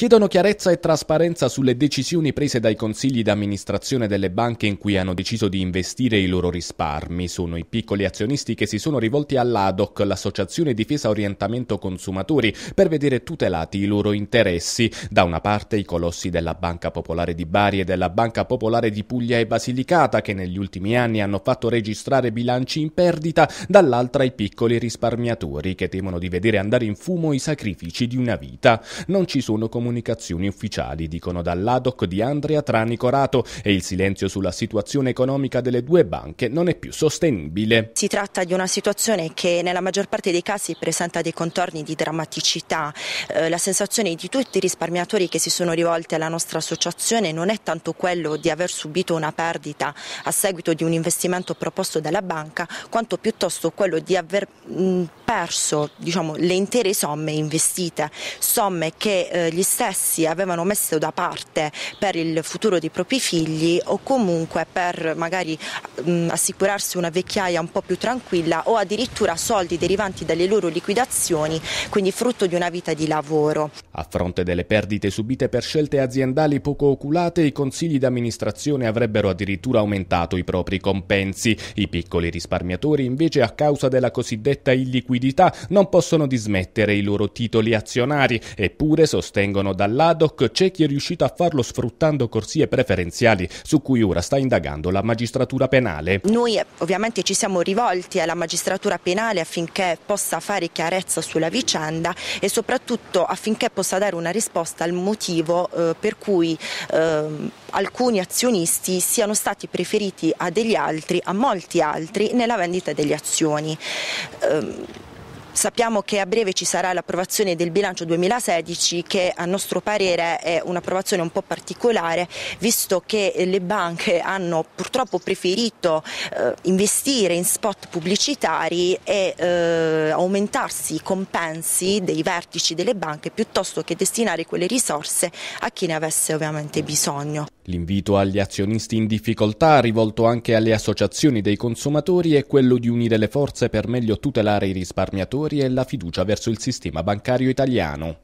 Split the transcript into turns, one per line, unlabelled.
chiedono chiarezza e trasparenza sulle decisioni prese dai consigli d'amministrazione delle banche in cui hanno deciso di investire i loro risparmi. Sono i piccoli azionisti che si sono rivolti all'ADOC, l'Associazione Difesa Orientamento Consumatori, per vedere tutelati i loro interessi. Da una parte i colossi della Banca Popolare di Bari e della Banca Popolare di Puglia e Basilicata, che negli ultimi anni hanno fatto registrare bilanci in perdita, dall'altra i piccoli risparmiatori, che temono di vedere andare in fumo i sacrifici di una vita. Non ci sono comunità comunicazioni ufficiali, dicono dall'ADOC di Andrea Tranicorato e il silenzio sulla situazione economica delle due banche non è più sostenibile.
Si tratta di una situazione che nella maggior parte dei casi presenta dei contorni di drammaticità. Eh, la sensazione di tutti i risparmiatori che si sono rivolti alla nostra associazione non è tanto quello di aver subito una perdita a seguito di un investimento proposto dalla banca, quanto piuttosto quello di aver perso diciamo, le intere somme investite, somme che eh, gli stati stessi avevano messo da parte per il futuro dei propri figli o comunque per magari mh, assicurarsi una vecchiaia un po' più tranquilla o addirittura soldi derivanti dalle loro liquidazioni, quindi frutto di una vita di lavoro.
A fronte delle perdite subite per scelte aziendali poco oculate, i consigli d'amministrazione avrebbero addirittura aumentato i propri compensi. I piccoli risparmiatori invece a causa della cosiddetta illiquidità non possono dismettere i loro titoli azionari, eppure sostengono lontano dall'ADOC c'è chi è riuscito a farlo sfruttando corsie preferenziali su cui ora sta indagando la magistratura penale. Noi eh,
ovviamente ci siamo rivolti alla magistratura penale affinché possa fare chiarezza sulla vicenda e soprattutto affinché possa dare una risposta al motivo eh, per cui eh, alcuni azionisti siano stati preferiti a degli altri, a molti altri, nella vendita delle azioni. Eh, Sappiamo che a breve ci sarà l'approvazione del bilancio 2016 che a nostro parere è un'approvazione un po' particolare visto che le banche hanno purtroppo preferito eh, investire in spot pubblicitari e eh, aumentarsi i compensi dei vertici delle banche piuttosto che destinare quelle risorse a chi ne avesse ovviamente bisogno.
L'invito agli azionisti in difficoltà, rivolto anche alle associazioni dei consumatori, è quello di unire le forze per meglio tutelare i risparmiatori e la fiducia verso il sistema bancario italiano.